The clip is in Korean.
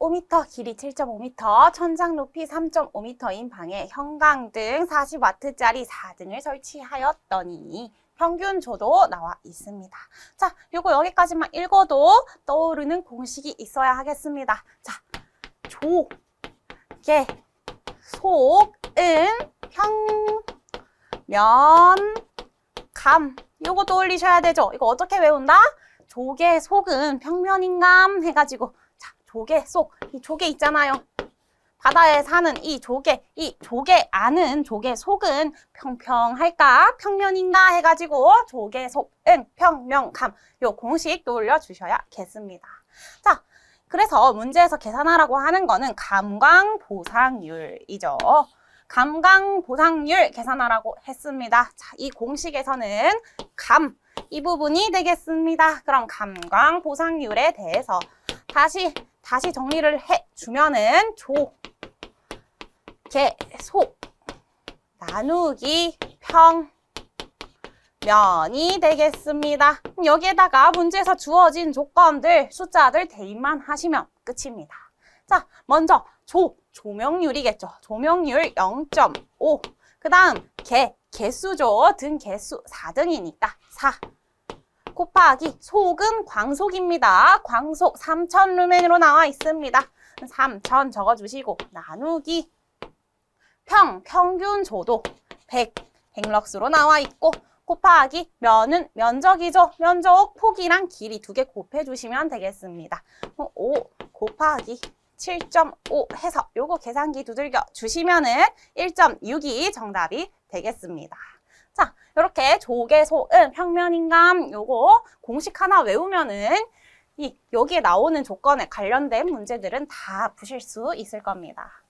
7.5m, 길이 7.5m, 천장 높이 3.5m인 방에 형광등 40W짜리 4등을 설치하였더니 평균 조도 나와 있습니다. 자, 요거 여기까지만 읽어도 떠오르는 공식이 있어야 하겠습니다. 자, 조, 개, 속, 은, 평, 면, 감. 요거 떠올리셔야 되죠? 이거 어떻게 외운다? 조개, 속은 평면인감 해가지고 조개 속, 이 조개 있잖아요. 바다에 사는 이 조개, 이 조개 안은 조개 속은 평평할까? 평면인가? 해가지고 조개 속은 평면감 요 공식 떠올려 주셔야겠습니다. 자, 그래서 문제에서 계산하라고 하는 거는 감광보상률이죠. 감광보상률 계산하라고 했습니다. 자, 이 공식에서는 감, 이 부분이 되겠습니다. 그럼 감광보상률에 대해서 다시 다시 정리를 해주면은 조, 개, 소 나누기 평 면이 되겠습니다. 여기에다가 문제에서 주어진 조건들, 숫자들 대입만 하시면 끝입니다. 자, 먼저 조, 조명률이겠죠. 조명률 0.5. 그 다음 개, 개수죠. 등 개수 4등이니까 4. 곱하기 속은 광속입니다. 광속 3천 루멘으로 나와 있습니다. 3천 적어주시고 나누기 평, 평균 조도 100, 100럭스로 나와 있고 곱하기 면은 면적이죠. 면적 폭이랑 길이 두 개 곱해주시면 되겠습니다. 5 곱하기 7.5 해서 요거 계산기 두들겨 주시면은 1.62 정답이 되겠습니다. 이렇게 조개, 소음 평면인감 요거 공식 하나 외우면은 이 여기에 나오는 조건에 관련된 문제들은 다 푸실 수 있을 겁니다.